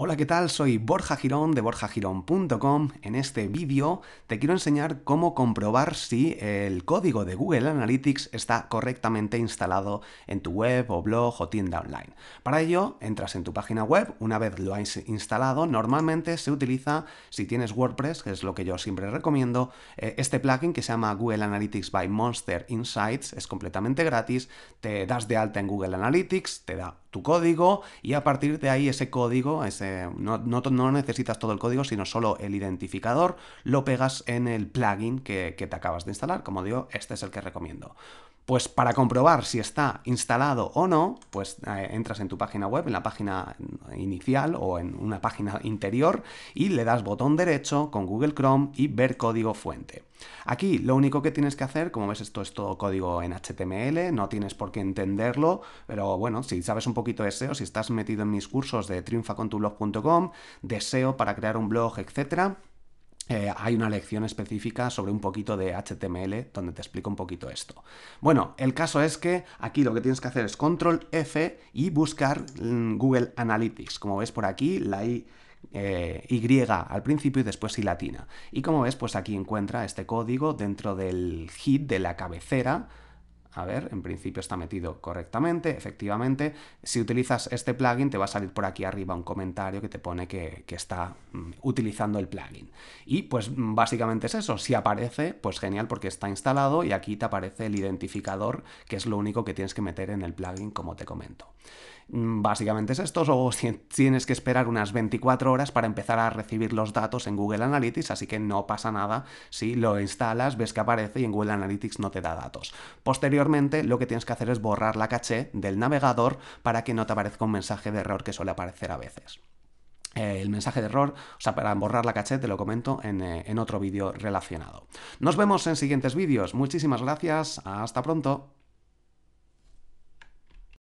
Hola, ¿qué tal? Soy Borja Girón de borjagirón.com. En este vídeo te quiero enseñar cómo comprobar si el código de Google Analytics está correctamente instalado en tu web o blog o tienda online. Para ello, entras en tu página web, una vez lo has instalado, normalmente se utiliza, si tienes WordPress, que es lo que yo siempre recomiendo, eh, este plugin que se llama Google Analytics by Monster Insights, es completamente gratis, te das de alta en Google Analytics, te da tu código y a partir de ahí ese código, ese, no, no, necesitas todo el código, sino solo el identificador, lo pegas en el plugin que, que te acabas de instalar. Como digo, este es el que recomiendo. Pues para comprobar si está instalado o no, pues eh, entras en tu página web, en la página inicial o en una página interior y le das botón derecho con Google Chrome y ver código fuente. Aquí lo único que tienes que hacer, como ves esto es todo código en HTML, no tienes por qué entenderlo, pero bueno, si sabes un poquito de SEO, si estás metido en mis cursos de triunfacontublog.com, deseo SEO para crear un blog, etcétera, eh, hay una lección específica sobre un poquito de HTML donde te explico un poquito esto. Bueno, el caso es que aquí lo que tienes que hacer es control F y buscar mm, Google Analytics. Como ves por aquí, la I eh, y al principio y después y latina. Y como ves, pues aquí encuentra este código dentro del hit de la cabecera a ver, en principio está metido correctamente, efectivamente. Si utilizas este plugin, te va a salir por aquí arriba un comentario que te pone que, está mm, utilizando el plugin. Y pues mm, básicamente es eso. Si aparece, pues genial porque está instalado y aquí te aparece el identificador, que es lo único que tienes que meter en el plugin, como te comento mm, básicamente es esto, o tienes que esperar unas 24 horas para empezar a recibir los datos en Google Analytics, así que no pasa nada si lo instalas, ves que aparece y en Google Analytics no te da datos lo que tienes que hacer es borrar la caché del navegador para que no te aparezca un mensaje de error que suele aparecer a veces eh, el mensaje de error, o sea, para borrar la caché, te lo comento en, eh, en otro vídeo relacionado. Nos vemos en siguientes vídeos. Muchísimas gracias. Hasta pronto.